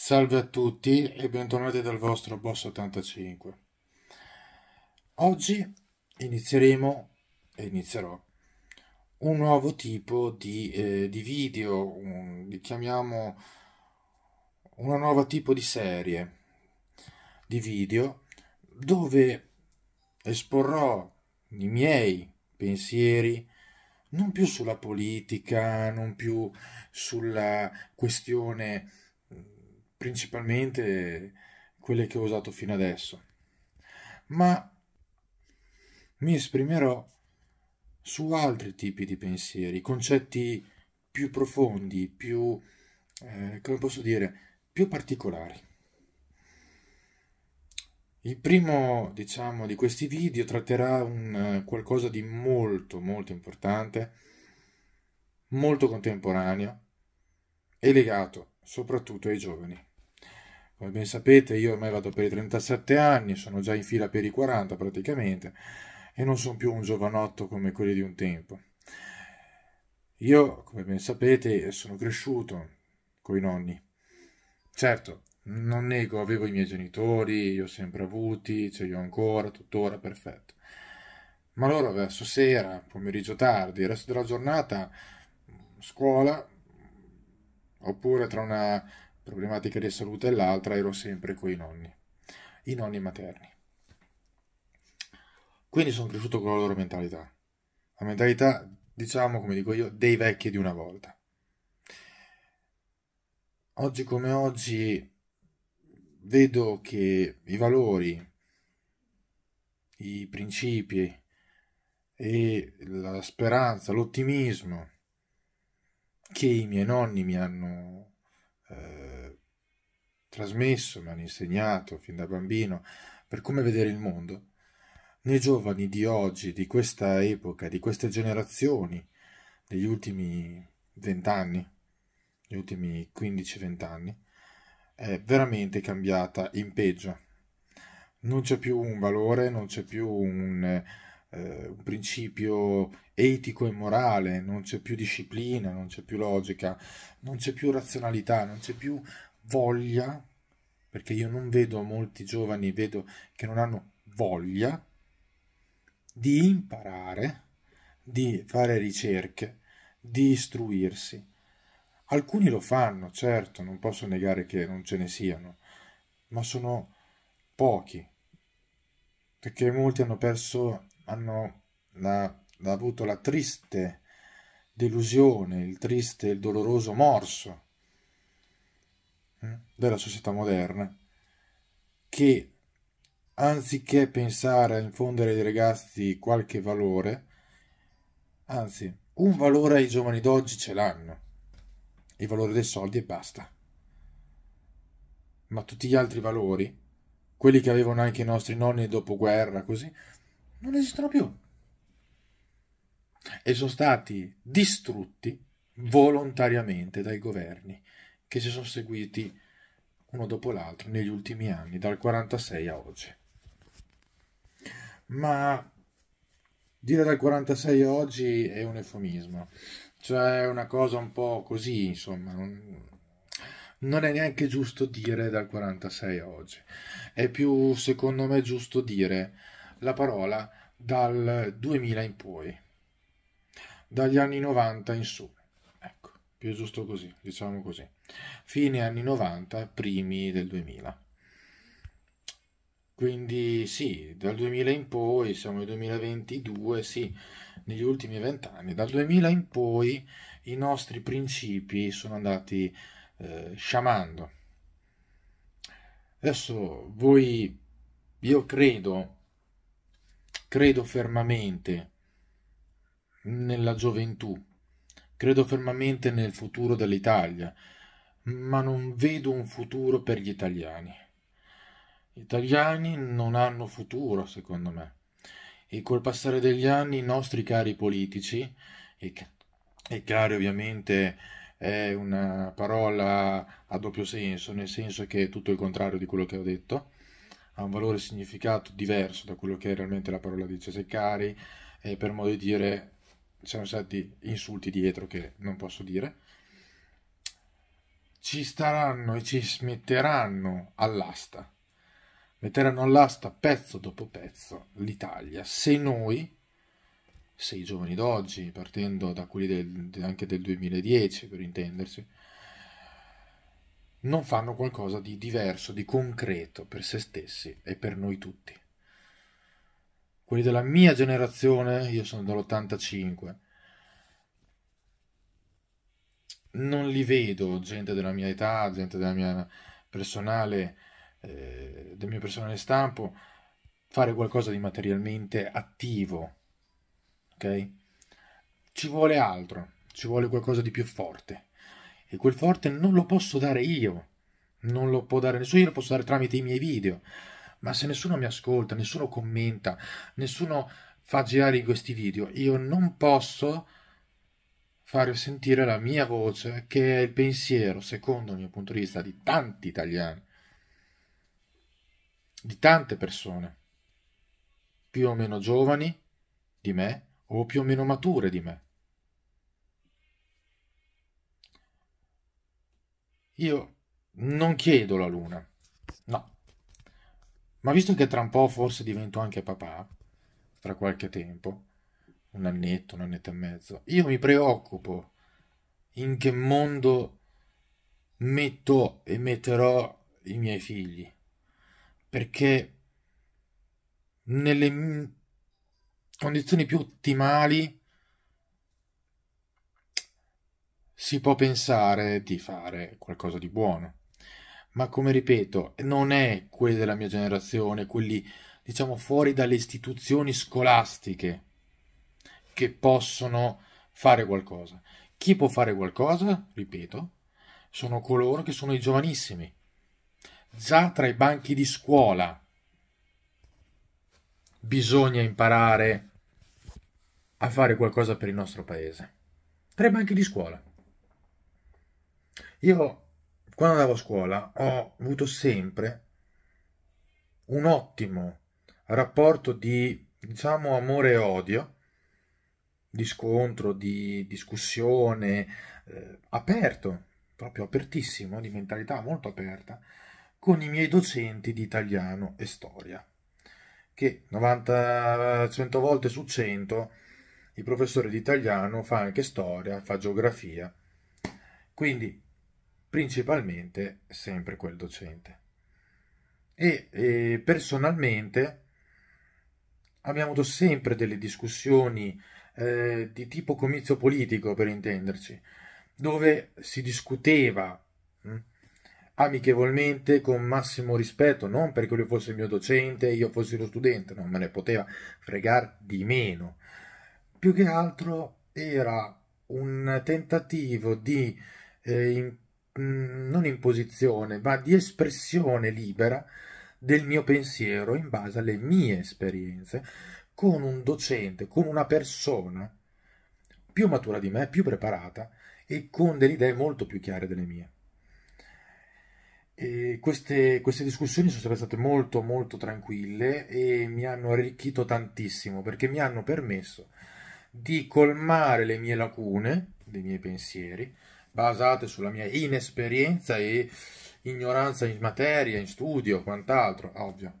Salve a tutti e bentornati dal vostro Boss 85. Oggi inizieremo e inizierò un nuovo tipo di, eh, di video, un, li chiamiamo una nuova tipo di serie di video dove esporrò i miei pensieri, non più sulla politica, non più sulla questione principalmente quelle che ho usato fino adesso, ma mi esprimerò su altri tipi di pensieri, concetti più profondi, più, eh, come posso dire, più particolari. Il primo, diciamo, di questi video tratterà un eh, qualcosa di molto, molto importante, molto contemporaneo e legato soprattutto ai giovani. Come ben sapete io ormai vado per i 37 anni, sono già in fila per i 40 praticamente e non sono più un giovanotto come quelli di un tempo. Io, come ben sapete, sono cresciuto con i nonni. Certo, non nego, avevo i miei genitori, li ho sempre avuti, ce li ho ancora, tuttora, perfetto. Ma loro verso sera, pomeriggio tardi, il resto della giornata, scuola, oppure tra una problematica di salute e l'altra ero sempre con i nonni, i nonni materni. Quindi sono cresciuto con la loro mentalità, la mentalità, diciamo, come dico io, dei vecchi di una volta. Oggi come oggi vedo che i valori, i principi e la speranza, l'ottimismo che i miei nonni mi hanno eh, trasmesso, mi hanno insegnato fin da bambino per come vedere il mondo, nei giovani di oggi, di questa epoca, di queste generazioni, degli ultimi vent'anni, gli ultimi 15-20 anni, è veramente cambiata in peggio. Non c'è più un valore, non c'è più un, eh, un principio etico e morale, non c'è più disciplina, non c'è più logica, non c'è più razionalità, non c'è più voglia, perché io non vedo molti giovani, vedo che non hanno voglia di imparare, di fare ricerche, di istruirsi. Alcuni lo fanno, certo, non posso negare che non ce ne siano, ma sono pochi, perché molti hanno perso, hanno la, avuto la triste delusione, il triste, il doloroso morso della società moderna, che anziché pensare a infondere ai ragazzi qualche valore, anzi, un valore ai giovani d'oggi ce l'hanno, il valore dei soldi e basta. Ma tutti gli altri valori, quelli che avevano anche i nostri nonni dopoguerra, così, non esistono più. E sono stati distrutti volontariamente dai governi che si sono seguiti uno dopo l'altro negli ultimi anni, dal 46 a oggi. Ma dire dal 46 a oggi è un eufemismo, cioè una cosa un po' così, insomma, non, non è neanche giusto dire dal 46 a oggi, è più secondo me giusto dire la parola dal 2000 in poi, dagli anni 90 in su più giusto così, diciamo così. Fine anni 90, primi del 2000. Quindi sì, dal 2000 in poi, siamo nel 2022, sì, negli ultimi vent'anni, dal 2000 in poi i nostri principi sono andati eh, sciamando. Adesso voi, io credo, credo fermamente nella gioventù, Credo fermamente nel futuro dell'Italia, ma non vedo un futuro per gli italiani. Gli italiani non hanno futuro, secondo me. E col passare degli anni i nostri cari politici, e, e cari ovviamente è una parola a doppio senso, nel senso che è tutto il contrario di quello che ho detto, ha un valore significato diverso da quello che è realmente la parola di Cesecari, e per modo di dire c'erano stati insulti dietro che non posso dire, ci staranno e ci smetteranno all'asta. Metteranno all'asta pezzo dopo pezzo l'Italia se noi, se i giovani d'oggi, partendo da quelli del, anche del 2010 per intenderci, non fanno qualcosa di diverso, di concreto per se stessi e per noi tutti quelli della mia generazione, io sono dell'85, non li vedo, gente della mia età, gente della mia personale, eh, del mio personale stampo, fare qualcosa di materialmente attivo, ok? Ci vuole altro, ci vuole qualcosa di più forte. E quel forte non lo posso dare io, non lo può dare nessuno, io lo posso dare tramite i miei video ma se nessuno mi ascolta, nessuno commenta, nessuno fa girare questi video, io non posso far sentire la mia voce, che è il pensiero, secondo il mio punto di vista, di tanti italiani, di tante persone, più o meno giovani di me o più o meno mature di me. Io non chiedo la luna, ma visto che tra un po' forse divento anche papà, tra qualche tempo, un annetto, un annetto e mezzo, io mi preoccupo in che mondo metto e metterò i miei figli. Perché nelle condizioni più ottimali si può pensare di fare qualcosa di buono ma come ripeto, non è quelli della mia generazione, quelli diciamo fuori dalle istituzioni scolastiche che possono fare qualcosa. Chi può fare qualcosa, ripeto, sono coloro che sono i giovanissimi, già tra i banchi di scuola. Bisogna imparare a fare qualcosa per il nostro paese. Tra i banchi di scuola. Io quando andavo a scuola ho avuto sempre un ottimo rapporto di, diciamo, amore e odio, di scontro, di discussione, eh, aperto, proprio apertissimo, di mentalità molto aperta, con i miei docenti di italiano e storia, che 90-100 volte su 100 il professore di italiano fa anche storia, fa geografia. Quindi principalmente sempre quel docente. E, e personalmente abbiamo avuto sempre delle discussioni eh, di tipo comizio politico, per intenderci, dove si discuteva mh, hm, amichevolmente, con massimo rispetto, non perché lui fosse il mio docente e io fossi lo studente, non me ne poteva fregare di meno. Più che altro era un tentativo di eh, mh, mm, non imposizione, ma di espressione libera del mio pensiero in base alle mie esperienze con un docente, con una persona più matura di me, più preparata e con delle idee molto più chiare delle mie. Queste, queste, discussioni sono sempre state molto molto tranquille e mi hanno arricchito tantissimo perché mi hanno permesso di colmare le mie lacune, dei miei pensieri, basate sulla mia inesperienza e ignoranza in materia, in studio, quant'altro, ovvio,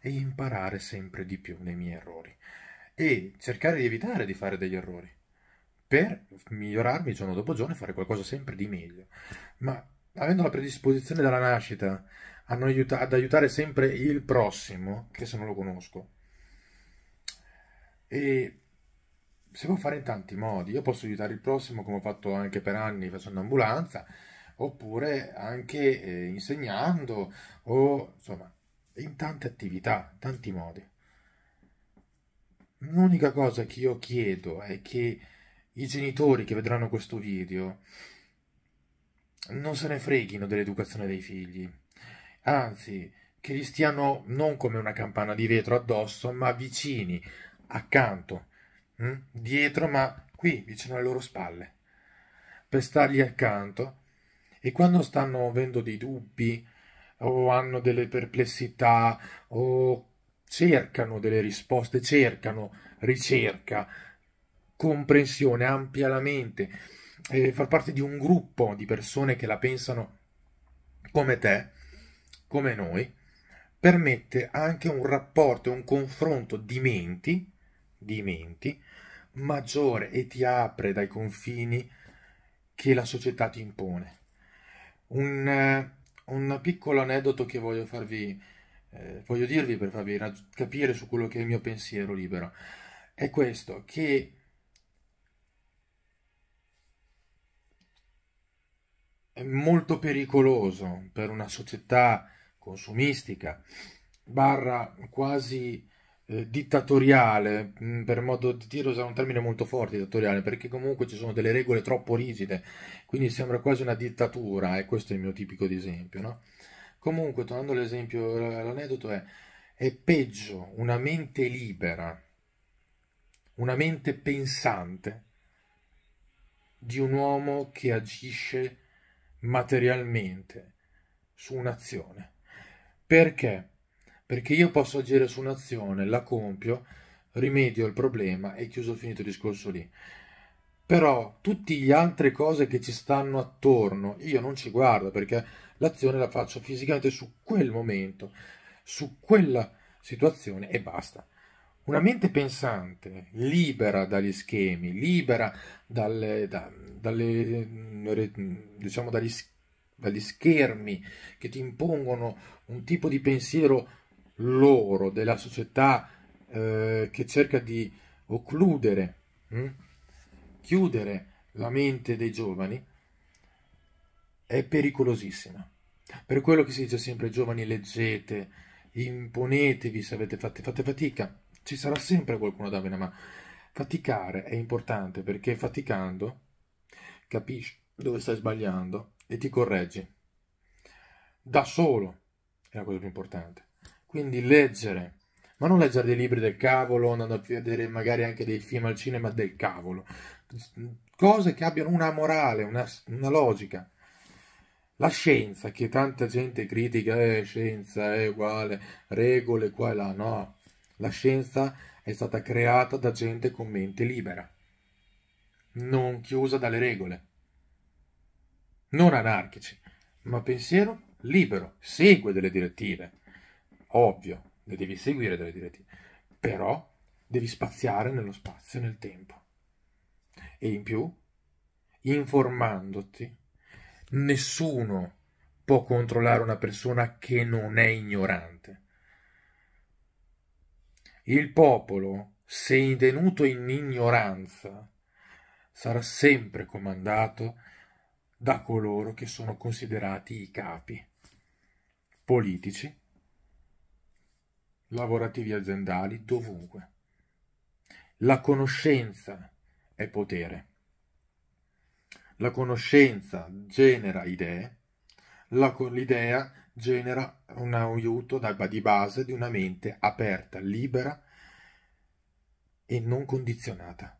e imparare sempre di più nei miei errori e cercare di evitare di fare degli errori per migliorarmi giorno dopo giorno e fare qualcosa sempre di meglio. Ma avendo la predisposizione dalla nascita aiuta ad aiutare sempre il prossimo, che se non lo conosco, e si può fare in tanti modi. Io posso aiutare il prossimo, come ho fatto anche per anni facendo ambulanza, oppure anche eh, insegnando, o insomma, in tante attività, in tanti modi. L'unica cosa che io chiedo è che i genitori che vedranno questo video non se ne freghino dell'educazione dei figli, anzi, che gli stiano non come una campana di vetro addosso, ma vicini, accanto Hm, dietro ma qui vicino alle loro spalle, per stargli accanto e quando stanno avendo dei dubbi o hanno delle perplessità o cercano delle risposte, cercano ricerca, comprensione, ampia la mente, e far parte di un gruppo di persone che la pensano come te, come noi, permette anche un rapporto, un confronto di menti, di menti maggiore e ti apre dai confini che la società ti impone. Un, eh, un piccolo aneddoto che voglio farvi, eh, voglio dirvi per farvi capire su quello che è il mio pensiero libero, è questo, che è molto pericoloso per una società consumistica, barra quasi eh, dittatoriale, mm, per modo di dire usare un termine molto forte dittatoriale, perché comunque ci sono delle regole troppo rigide, quindi sembra quasi una dittatura e questo è il mio tipico di esempio. No? Comunque, tornando all'esempio, l'aneddoto è, è peggio una mente libera, una mente pensante, di un uomo che agisce materialmente su un'azione. Perché? perché io posso agire su un'azione, la compio, rimedio il problema e chiuso il finito discorso lì. Però tutte le altre cose che ci stanno attorno, io non ci guardo perché l'azione la faccio fisicamente su quel momento, su quella situazione e basta. Una mente pensante, libera dagli schemi, libera dalle, da, dalle, diciamo dagli, dagli schermi che ti impongono un tipo di pensiero loro, della società eh, che cerca di occludere, mh? Hm? chiudere la mente dei giovani, è pericolosissima. Per quello che si dice sempre, giovani, leggete, imponetevi se avete fatto, fate fatica. Ci sarà sempre qualcuno da meno, ma faticare è importante perché faticando capisci dove stai sbagliando e ti correggi. Da solo è la cosa più importante. Quindi leggere, ma non leggere dei libri del cavolo, andando a vedere magari anche dei film al cinema del cavolo, cose che abbiano una morale, una, una logica. La scienza, che tanta gente critica, eh, scienza è uguale, regole qua e là, no. La scienza è stata creata da gente con mente libera, non chiusa dalle regole, non anarchici, ma pensiero libero, segue delle direttive ovvio, le devi seguire delle direttive, però devi spaziare nello spazio, e nel tempo. E in più, informandoti, nessuno può controllare una persona che non è ignorante. Il popolo, se tenuto in ignoranza, sarà sempre comandato da coloro che sono considerati i capi politici lavorativi aziendali dovunque. La conoscenza è potere. La conoscenza genera idee, la, l'idea genera un aiuto di base di una mente aperta, libera e non condizionata.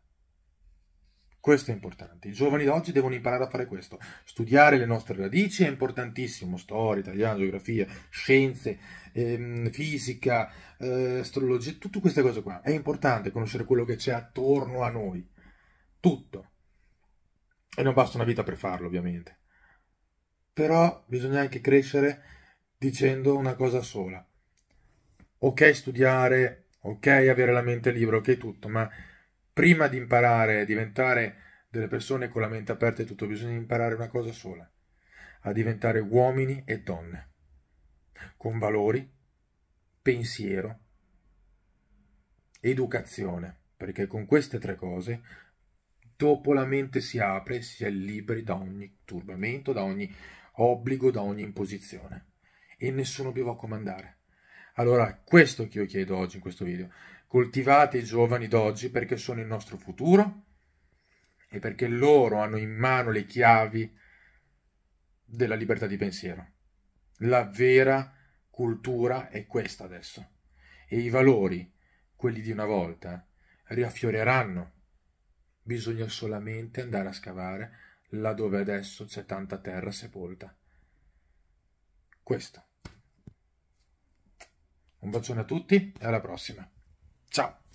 Questo è importante. I giovani d'oggi devono imparare a fare questo. Studiare le nostre radici è importantissimo. Storia, italiano, geografia, scienze, ehm, fisica, eh, astrologia, tutte queste cose qua. È importante conoscere quello che c'è attorno a noi. Tutto. E non basta una vita per farlo, ovviamente. Però bisogna anche crescere dicendo una cosa sola. Ok studiare, ok avere la mente libera, ok tutto, ma prima di imparare a diventare delle persone con la mente aperta e tutto, bisogna imparare una cosa sola, a diventare uomini e donne, con valori, pensiero, educazione, perché con queste tre cose dopo la mente si apre, e si è liberi da ogni turbamento, da ogni obbligo, da ogni imposizione e nessuno più va a comandare. Allora, questo che io chiedo oggi in questo video, Coltivate i giovani d'oggi perché sono il nostro futuro e perché loro hanno in mano le chiavi della libertà di pensiero. La vera cultura è questa adesso. E i valori, quelli di una volta, riaffioreranno. Bisogna solamente andare a scavare là dove adesso c'è tanta terra sepolta. Questo. Un bacione a tutti e alla prossima. Chao.